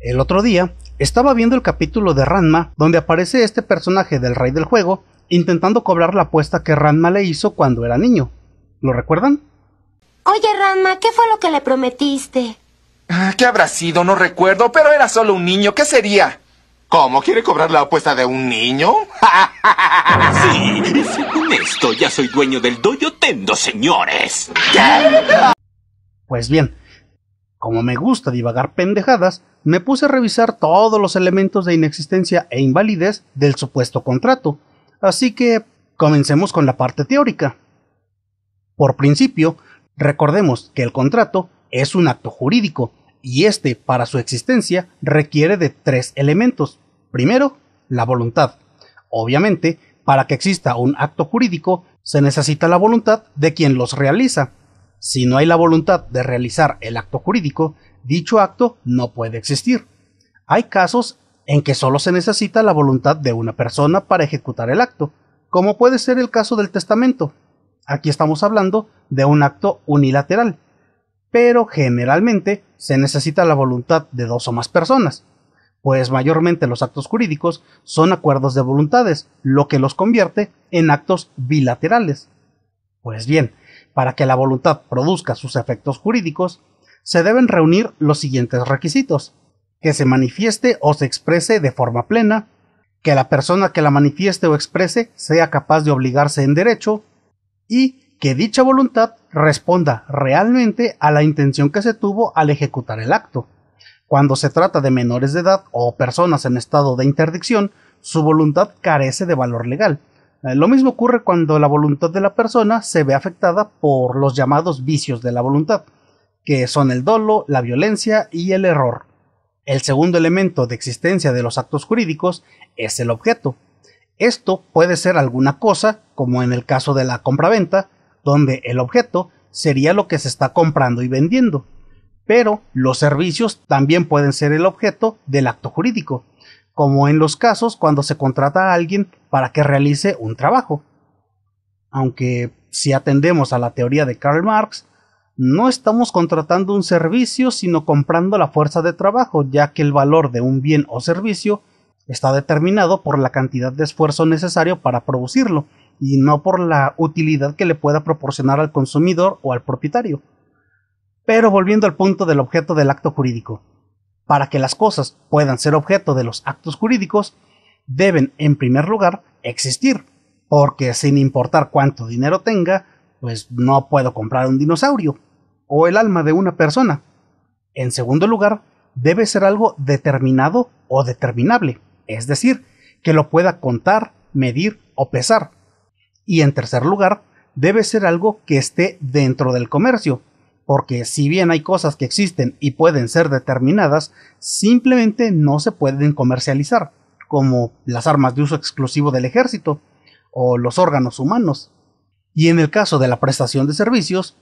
El otro día estaba viendo el capítulo de Ranma donde aparece este personaje del rey del juego intentando cobrar la apuesta que Ranma le hizo cuando era niño. ¿Lo recuerdan? Oye Ranma, ¿qué fue lo que le prometiste? Ah, ¿Qué habrá sido? No recuerdo, pero era solo un niño. ¿Qué sería? ¿Cómo? ¿Quiere cobrar la apuesta de un niño? sí, según esto ya soy dueño del dojo tendo, señores. Pues bien, como me gusta divagar pendejadas, me puse a revisar todos los elementos de inexistencia e invalidez del supuesto contrato. Así que comencemos con la parte teórica. Por principio, recordemos que el contrato es un acto jurídico y este, para su existencia, requiere de tres elementos. Primero, la voluntad. Obviamente, para que exista un acto jurídico, se necesita la voluntad de quien los realiza. Si no hay la voluntad de realizar el acto jurídico, dicho acto no puede existir. Hay casos en que solo se necesita la voluntad de una persona para ejecutar el acto, como puede ser el caso del testamento. Aquí estamos hablando de un acto unilateral, pero generalmente se necesita la voluntad de dos o más personas, pues mayormente los actos jurídicos son acuerdos de voluntades, lo que los convierte en actos bilaterales. Pues bien, para que la voluntad produzca sus efectos jurídicos, se deben reunir los siguientes requisitos. Que se manifieste o se exprese de forma plena, que la persona que la manifieste o exprese sea capaz de obligarse en derecho y que dicha voluntad responda realmente a la intención que se tuvo al ejecutar el acto. Cuando se trata de menores de edad o personas en estado de interdicción, su voluntad carece de valor legal. Eh, lo mismo ocurre cuando la voluntad de la persona se ve afectada por los llamados vicios de la voluntad, que son el dolo, la violencia y el error. El segundo elemento de existencia de los actos jurídicos es el objeto. Esto puede ser alguna cosa, como en el caso de la compraventa, donde el objeto sería lo que se está comprando y vendiendo. Pero los servicios también pueden ser el objeto del acto jurídico, como en los casos cuando se contrata a alguien para que realice un trabajo. Aunque si atendemos a la teoría de Karl Marx, no estamos contratando un servicio sino comprando la fuerza de trabajo, ya que el valor de un bien o servicio está determinado por la cantidad de esfuerzo necesario para producirlo y no por la utilidad que le pueda proporcionar al consumidor o al propietario. Pero volviendo al punto del objeto del acto jurídico. Para que las cosas puedan ser objeto de los actos jurídicos, deben, en primer lugar, existir, porque sin importar cuánto dinero tenga, pues no puedo comprar un dinosaurio o el alma de una persona. En segundo lugar, debe ser algo determinado o determinable, es decir, que lo pueda contar, medir o pesar. Y en tercer lugar, debe ser algo que esté dentro del comercio, porque si bien hay cosas que existen y pueden ser determinadas, simplemente no se pueden comercializar, como las armas de uso exclusivo del ejército o los órganos humanos. Y en el caso de la prestación de servicios,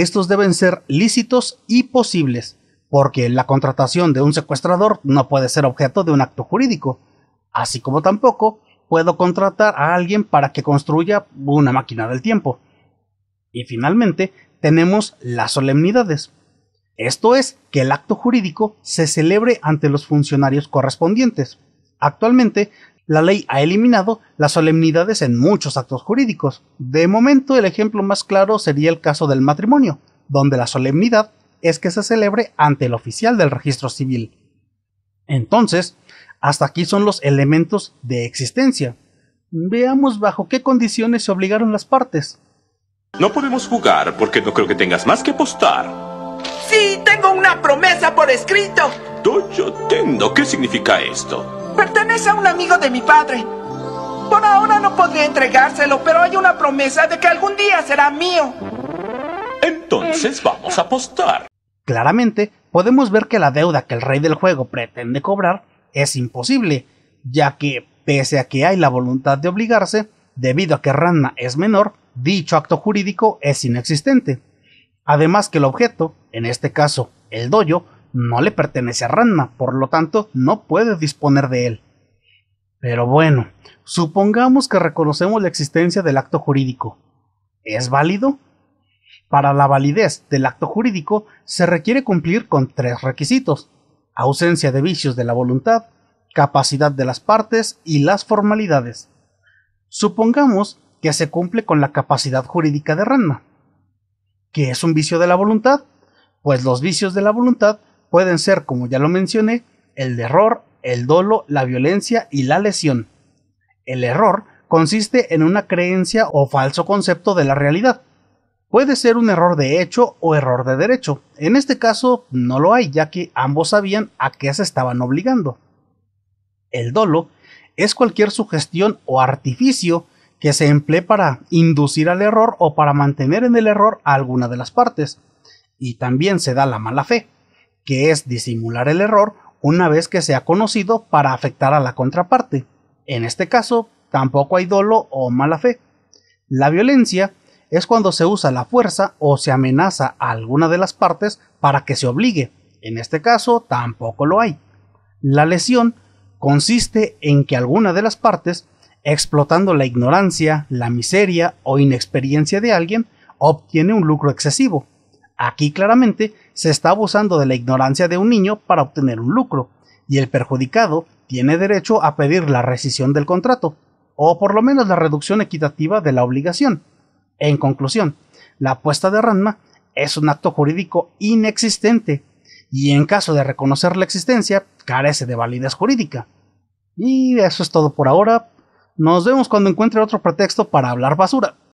estos deben ser lícitos y posibles, porque la contratación de un secuestrador no puede ser objeto de un acto jurídico, así como tampoco puedo contratar a alguien para que construya una máquina del tiempo. Y finalmente, tenemos las solemnidades. Esto es, que el acto jurídico se celebre ante los funcionarios correspondientes. Actualmente, la ley ha eliminado las solemnidades en muchos actos jurídicos. De momento, el ejemplo más claro sería el caso del matrimonio, donde la solemnidad es que se celebre ante el oficial del registro civil. Entonces, hasta aquí son los elementos de existencia. Veamos bajo qué condiciones se obligaron las partes. No podemos jugar porque no creo que tengas más que apostar. Sí, tengo una promesa por escrito. Yo ¿qué significa esto? Pertenece a un amigo de mi padre. Por ahora no podría entregárselo, pero hay una promesa de que algún día será mío. Entonces vamos a apostar. Claramente, podemos ver que la deuda que el rey del juego pretende cobrar es imposible, ya que, pese a que hay la voluntad de obligarse, debido a que Ranna es menor, dicho acto jurídico es inexistente. Además que el objeto, en este caso el doyo, no le pertenece a Ranna, por lo tanto no puede disponer de él. Pero bueno, supongamos que reconocemos la existencia del acto jurídico. ¿Es válido? Para la validez del acto jurídico se requiere cumplir con tres requisitos. Ausencia de vicios de la voluntad, capacidad de las partes y las formalidades. Supongamos que se cumple con la capacidad jurídica de Ranna. ¿Qué es un vicio de la voluntad? Pues los vicios de la voluntad pueden ser, como ya lo mencioné, el de error, el dolo, la violencia y la lesión. El error consiste en una creencia o falso concepto de la realidad. Puede ser un error de hecho o error de derecho. En este caso no lo hay, ya que ambos sabían a qué se estaban obligando. El dolo es cualquier sugestión o artificio que se emplee para inducir al error o para mantener en el error a alguna de las partes. Y también se da la mala fe, que es disimular el error una vez que se ha conocido para afectar a la contraparte. En este caso, tampoco hay dolo o mala fe. La violencia es cuando se usa la fuerza o se amenaza a alguna de las partes para que se obligue. En este caso, tampoco lo hay. La lesión consiste en que alguna de las partes, explotando la ignorancia, la miseria o inexperiencia de alguien, obtiene un lucro excesivo. Aquí claramente se está abusando de la ignorancia de un niño para obtener un lucro, y el perjudicado tiene derecho a pedir la rescisión del contrato, o por lo menos la reducción equitativa de la obligación. En conclusión, la apuesta de Ranma es un acto jurídico inexistente, y en caso de reconocer la existencia, carece de validez jurídica. Y eso es todo por ahora. Nos vemos cuando encuentre otro pretexto para hablar basura.